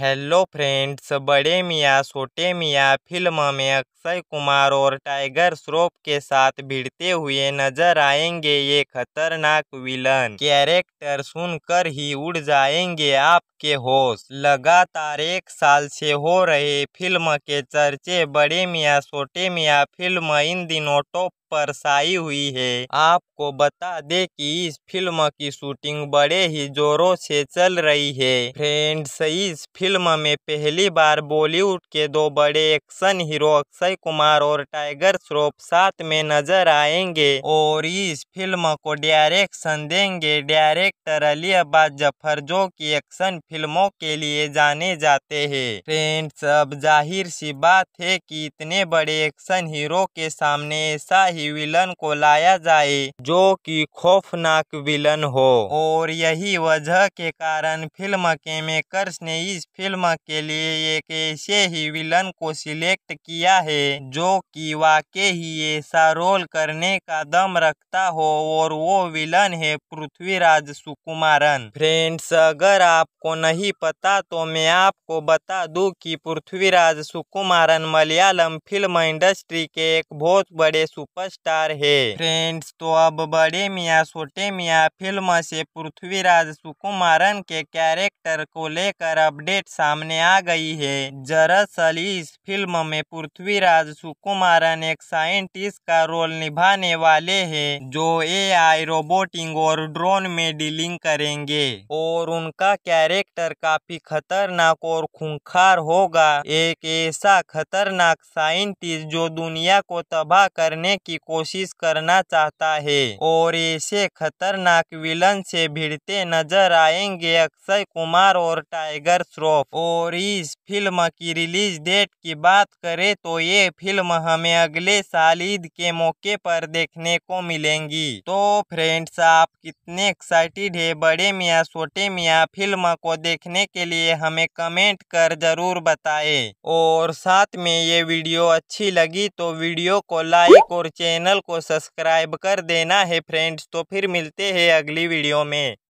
hello friends बड़े मियाँ छोटे मियाँ फिल्म में अक्षय कुमार और टाइगर श्रॉफ के साथ भिड़ते हुए नजर आएंगे ये खतरनाक विलन कैरेक्टर सुनकर ही उड़ जाएंगे आपके होश लगातार एक साल से हो रहे फिल्म के चर्चे बड़े मियाँ छोटे मियाँ फिल्म इन दिनों टॉप परसाई हुई है आपको बता दे कि इस फिल्म की शूटिंग बड़े ही जोरों से चल रही है फ्रेंड्स इस फिल्म में पहली बार बॉलीवुड के दो बड़े एक्शन हीरो अक्षय कुमार और टाइगर श्रॉफ साथ में नजर आएंगे और इस फिल्म को डायरेक्शन देंगे डायरेक्टर अली अब्बास जफर जो की एक्शन फिल्मों के लिए जाने जाते हैं फ्रेंड्स अब जाहिर सी बात है कि इतने बड़े एक्शन हीरो के सामने ऐसा ही ही विलन को लाया जाए जो कि खौफनाक विलन हो और यही वजह के कारण फिल्म के मेकर्स ने इस फिल्म के लिए एक ऐसे ही विलन को सिलेक्ट किया है जो कि वाकई ही ऐसा रोल करने का दम रखता हो और वो विलन है पृथ्वीराज सुकुमारन फ्रेंड्स अगर आपको नहीं पता तो मैं आपको बता दूं कि पृथ्वीराज सुकुमारन मलयालम फिल्म इंडस्ट्री के एक बहुत बड़े सुपर स्टार है फ्रेंड्स तो अब बड़े मियाँ छोटे मियाँ फिल्म से पृथ्वीराज सुकुमारन के कैरेक्टर को लेकर अपडेट सामने आ गई है दरअसल इस फिल्म में पृथ्वीराज सुकुमारन एक साइंटिस्ट का रोल निभाने वाले हैं जो एआई रोबोटिंग और ड्रोन में डीलिंग करेंगे और उनका कैरेक्टर काफी खतरनाक और खूंखार होगा एक ऐसा खतरनाक साइंटिस्ट जो दुनिया को तबाह करने की कोशिश करना चाहता है और ऐसे खतरनाक विलन से भिड़ते नजर आएंगे अक्षय कुमार और टाइगर श्रॉफ और इस फिल्म की रिलीज डेट की की बात करें तो ये फिल्म हमें अगले साल ईद के मौके पर देखने को मिलेंगी तो फ्रेंड्स आप कितने एक्साइटेड है बड़े मियाँ छोटे मियाँ फिल्म को देखने के लिए हमें कमेंट कर जरूर बताएं और साथ में ये वीडियो अच्छी लगी तो वीडियो को लाइक और चैनल को सब्सक्राइब कर देना है फ्रेंड्स तो फिर मिलते हैं अगली वीडियो में